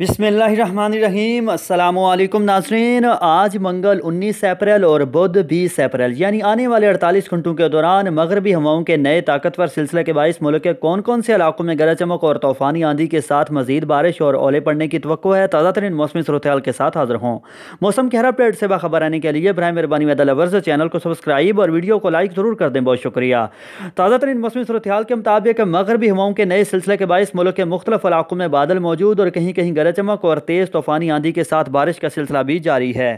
बिसमीम अल्लाम नाजरीन आज मंगल 19 अप्रैल और बुध 20 अप्रैल यानी आने वाले 48 घंटों के दौरान मगरबी हवाओं के नए ताकतवर सिलसिले के बायस मुल्क के कौन कौन से इलाकों में गरज चमक और तूफ़ानी आंधी के साथ मजीद बारिश और ओले पड़ने की तो है ताज़ा तरीन मौसमी सूरत के साथ हाजिर हों मौसम के हर अपडेट से बाखबर आने के लिए बर मेहरबानी अदलवर्ज चैनल को सब्सक्राइब और वीडियो को लाइक ज़रूर कर दें बहुत शुक्रिया ताज़ा तरीन मौसमी सूरत के मुताबिक मगरबी हवाओं के नए सिलसिले के बायस मुल्क के मुख्तलिफ इलाकों में बादल मौजूद और कहीं कहीं गरज चमक और तेज़ तूफानी आंधी के साथ बारिश का सिलसिला भी जारी है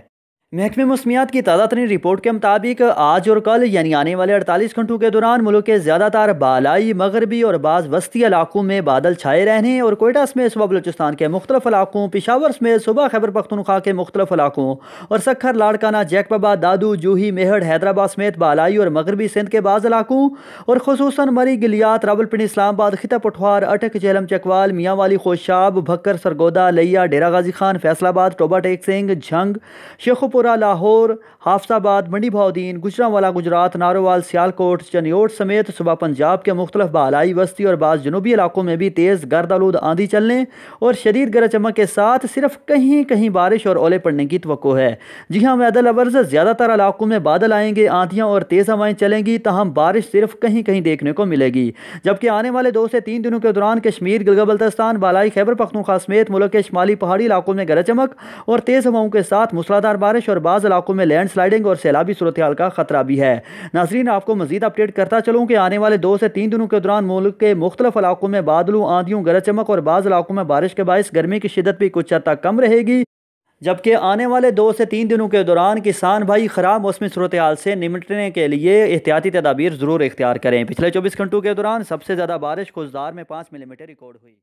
महकमे मौसमियात की ताज़ा तरीन रिपोर्ट के मुताबिक आज और कल यानी आने वाले अड़तालीस घंटों के दौरान मुल्क के ज़्यादातर बालाई मगरबी और बाज़ वस्ती इलाकों में बादल छाए रहने और कोयटा समेत सुबह बलोचिस्तान के मुख्तलिफ इलाकों पिशावर समेत सुबह खैबर पख्तनख्वा के मुख्तलिफ इलाकों और सखर लाड़काना जैकबाबा दादू जूही मेहड़ हैदराबाद समेत बालाई और मगरबी सिंध के बाज़ इलाकों और खसूस मरी गिलियात रावलपिंडी इस्लामाबाद खिता पठवार अटक चेलम चकवाल मियाँ वाली खोशाब भक्कर सरगोदा लिया डेरा गाजी खान फैसलाबाद टोबा टेक सिंह झंग शेखोपुर शाहपुरा लाहौर हाफसाबाद मंडी भाउदीन गुजरावाला गुजरात नारोवाल सियालकोट चनियोट समेत सुबह पंजाब के मुख्तलिफ बालाई वस्ती और बाद जनूबी इलाकों में भी तेज़ गर्द आलूद आंधी चलने और शदीद गरज चमक के साथ सिर्फ कहीं कहीं बारिश और ओले पड़ने की तो है जी हाँ मैदल अवर्ज ज़्यादातर इलाकों में बादल आएंगे आंधियाँ और तेज़ हवाएँ चलेंगी तहम बारिश सिर्फ कहीं कहीं देखने को मिलेगी जबकि आने वाले दो से तीन दिनों के दौरान कश्मीर गिलगबल्तस्तान बालाई खैबर पखनूखा समेत मुल्क के शुमाली पहाड़ी इलाकों में गरज चमक और तेज़ हवाओं के साथ मूसलाधार बारिश बारिश और बाज़ इलाकों में लैंड स्लाइडिंग और सैलाबी सूरत का खतरा भी है नाजरीन आपको मजीद अपडेट करता चलूँ कि आने वाले दो से तीन दिनों के दौरान मुल्क के मुख्तलिफ इलाकों में बादलों आंधियों गरज चमक और बाज़ इलाकों में बारिश के बायस गर्मी की शिदत भी कुछ हद तक कम रहेगी जबकि आने वाले दो से तीन दिनों के दौरान किसान भाई ख़राब मौसमी सूरत हाल से निमटने के लिए एहतियाती तदाबीर ज़रूर इख्तियार करें पिछले चौबीस घंटों के दौरान सबसे ज़्यादा बारिश खुशदार में पाँच मिलीमीटर रिकॉर्ड हुई